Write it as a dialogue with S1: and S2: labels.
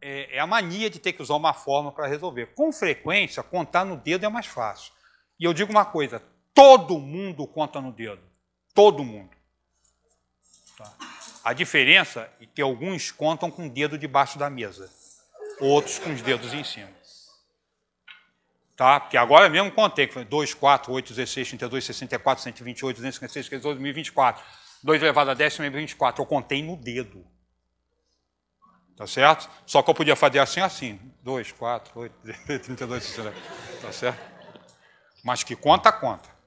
S1: é, é a mania de ter que usar uma forma para resolver. Com frequência, contar no dedo é mais fácil. E eu digo uma coisa: todo mundo conta no dedo. Todo mundo. Tá? A diferença é que alguns contam com o dedo debaixo da mesa, outros com os dedos em cima. Tá? Porque agora mesmo contei, que foi 2, 4, 8, 16, 32, 64, 128, 256, 12, 1024. 2 elevado a décima é 24. Eu contei no dedo. Tá certo? Só que eu podia fazer assim, assim. 2, 4, 8, 32, 60. Tá certo? Mas que conta, conta.